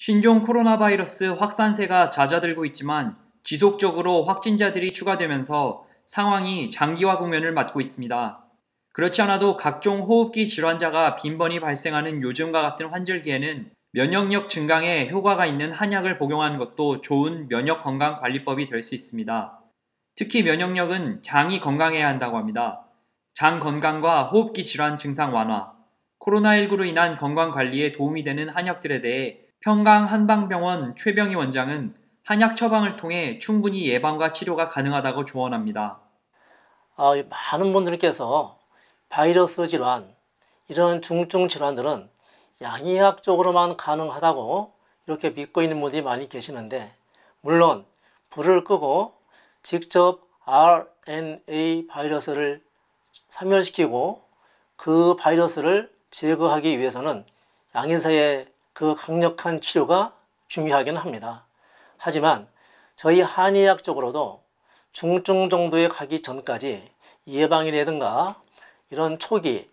신종 코로나 바이러스 확산세가 잦아들고 있지만 지속적으로 확진자들이 추가되면서 상황이 장기화 국면을 맞고 있습니다. 그렇지 않아도 각종 호흡기 질환자가 빈번히 발생하는 요즘과 같은 환절기에는 면역력 증강에 효과가 있는 한약을 복용하는 것도 좋은 면역 건강 관리법이 될 수 있습니다. 특히 면역력은 장이 건강해야 한다고 합니다. 장 건강과 호흡기 질환 증상 완화, 코로나19로 인한 건강 관리에 도움이 되는 한약들에 대해 평강 한방병원 최병희 원장은 한약 처방을 통해 충분히 예방과 치료가 가능하다고 조언합니다. 아, 많은 분들께서 바이러스 질환, 이런 중증 질환들은 양의학적으로만 가능하다고 이렇게 믿고 있는 분들이 많이 계시는데 물론 불을 끄고 직접 RNA 바이러스를 사멸시키고 그 바이러스를 제거하기 위해서는 양인사의 그 강력한 치료가 중요하긴 합니다. 하지만 저희 한의학 적으로도 중증 정도에 가기 전까지 예방이라든가 이런 초기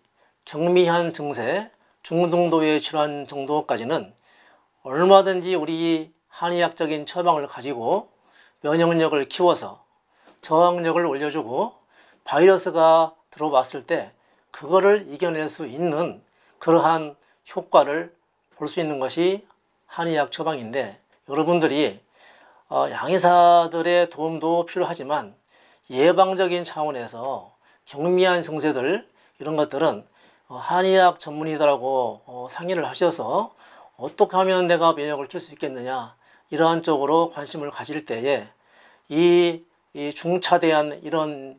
경미한 증세, 중등도의 질환 정도까지는 얼마든지 우리 한의학적인 처방을 가지고 면역력을 키워서 저항력을 올려주고 바이러스가 들어왔을 때 그거를 이겨낼 수 있는 그러한 효과를 볼수 있는 것이 한의학 처방인데 여러분들이 어, 양의사들의 도움도 필요하지만 예방적인 차원에서 경미한 증세들 이런 것들은 어, 한의학 전문의들하고 어, 상의를 하셔서 어떻게 하면 내가 면역을 킬 수 있겠느냐 이러한 쪽으로 관심을 가질 때에 이, 이 중차대한 이런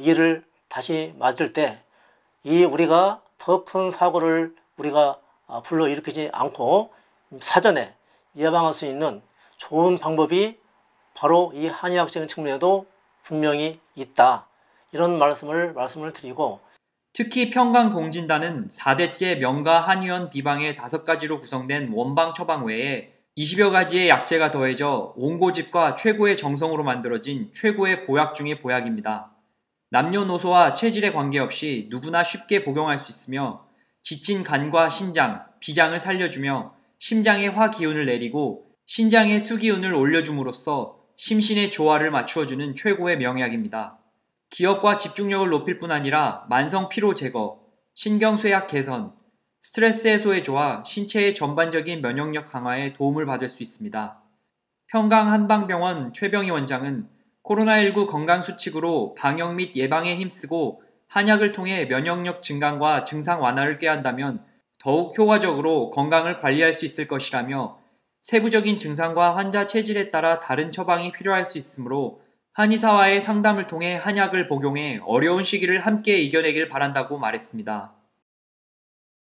일을 다시 맞을 때 이 우리가 더 큰 사고를 우리가 아, 불러일으키지 않고 사전에 예방할 수 있는 좋은 방법이 바로 이 한의학적인 측면에도 분명히 있다. 이런 말씀을 말씀을 드리고 특히 평강공진단은 4대째 명가 한의원 비방의 5가지로 구성된 원방 처방 외에 20여 가지의 약재가 더해져 온고집과 최고의 정성으로 만들어진 최고의 보약 중의 보약입니다. 남녀노소와 체질에 관계없이 누구나 쉽게 복용할 수 있으며 지친 간과 신장, 비장을 살려주며 심장의화 기운을 내리고 신장의수 기운을 올려줌으로써 심신의 조화를 맞추어주는 최고의 명약입니다. 기억과 집중력을 높일 뿐 아니라 만성 피로 제거, 신경 쇠약 개선, 스트레스 해소에 좋아 신체의 전반적인 면역력 강화에 도움을 받을 수 있습니다. 평강 한방병원 최병희 원장은 코로나19 건강 수칙으로 방역 및 예방에 힘쓰고 한약을 통해 면역력 증강과 증상 완화를 꾀한다면 더욱 효과적으로 건강을 관리할 수 있을 것이라며 세부적인 증상과 환자 체질에 따라 다른 처방이 필요할 수 있으므로 한의사와의 상담을 통해 한약을 복용해 어려운 시기를 함께 이겨내길 바란다고 말했습니다.